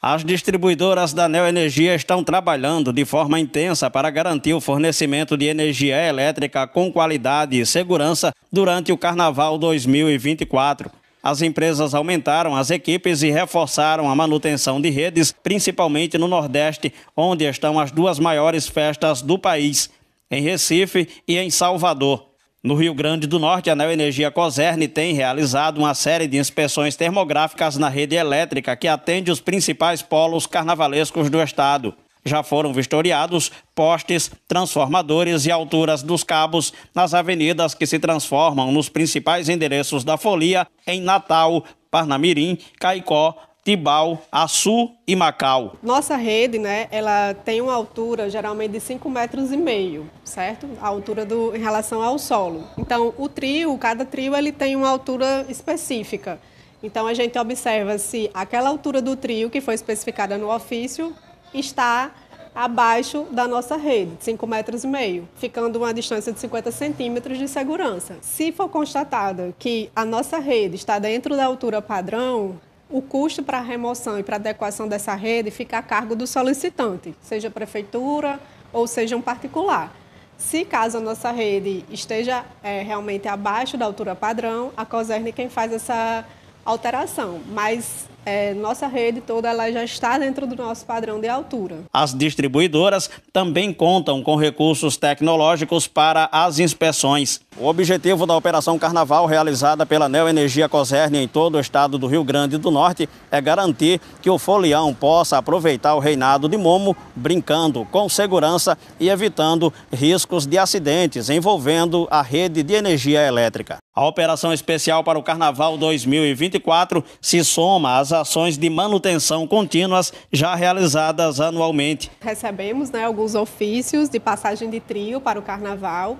As distribuidoras da Neo Energia estão trabalhando de forma intensa para garantir o fornecimento de energia elétrica com qualidade e segurança durante o Carnaval 2024. As empresas aumentaram as equipes e reforçaram a manutenção de redes, principalmente no Nordeste, onde estão as duas maiores festas do país, em Recife e em Salvador. No Rio Grande do Norte, a Neoenergia Energia Coserne tem realizado uma série de inspeções termográficas na rede elétrica que atende os principais polos carnavalescos do estado. Já foram vistoriados postes, transformadores e alturas dos cabos nas avenidas que se transformam nos principais endereços da folia em Natal, Parnamirim, Caicó, Tibau, Açu e Macau. Nossa rede, né, ela tem uma altura geralmente de 5 metros e meio, certo? A altura do, em relação ao solo. Então, o trio, cada trio, ele tem uma altura específica. Então, a gente observa se aquela altura do trio que foi especificada no ofício está abaixo da nossa rede, 5 metros e meio, ficando uma distância de 50 centímetros de segurança. Se for constatada que a nossa rede está dentro da altura padrão, o custo para a remoção e para a adequação dessa rede fica a cargo do solicitante, seja prefeitura ou seja um particular. Se caso a nossa rede esteja é, realmente abaixo da altura padrão, a COSERN é quem faz essa alteração. Mas é, nossa rede toda ela já está dentro do nosso padrão de altura. As distribuidoras também contam com recursos tecnológicos para as inspeções. O objetivo da Operação Carnaval, realizada pela Neoenergia Coserne em todo o estado do Rio Grande do Norte, é garantir que o folião possa aproveitar o reinado de Momo brincando com segurança e evitando riscos de acidentes envolvendo a rede de energia elétrica. A operação especial para o Carnaval 2024 se soma às ações de manutenção contínuas já realizadas anualmente. Recebemos né, alguns ofícios de passagem de trio para o carnaval.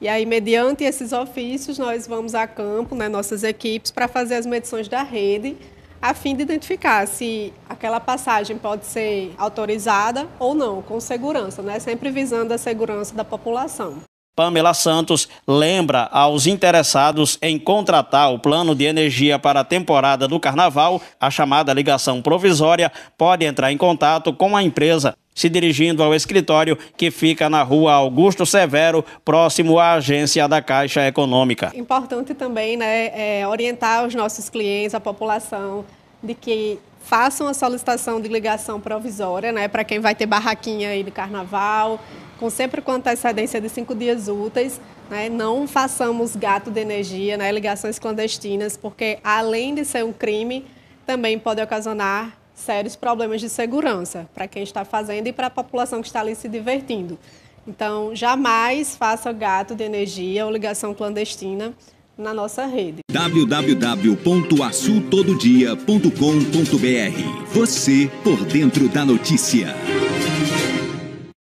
E aí, mediante esses ofícios, nós vamos a campo, né, nossas equipes, para fazer as medições da rede, a fim de identificar se aquela passagem pode ser autorizada ou não, com segurança, né, sempre visando a segurança da população. Pamela Santos lembra aos interessados em contratar o plano de energia para a temporada do carnaval, a chamada ligação provisória, pode entrar em contato com a empresa, se dirigindo ao escritório que fica na rua Augusto Severo, próximo à agência da Caixa Econômica. Importante também né, é orientar os nossos clientes, a população, de que façam a solicitação de ligação provisória, né, para quem vai ter barraquinha aí de carnaval, com sempre com antecedência de cinco dias úteis, né, não façamos gato de energia, né, ligações clandestinas, porque além de ser um crime, também pode ocasionar sérios problemas de segurança para quem está fazendo e para a população que está ali se divertindo. Então, jamais faça gato de energia ou ligação clandestina, na nossa rede. www.açutododia.com.br Você por dentro da notícia.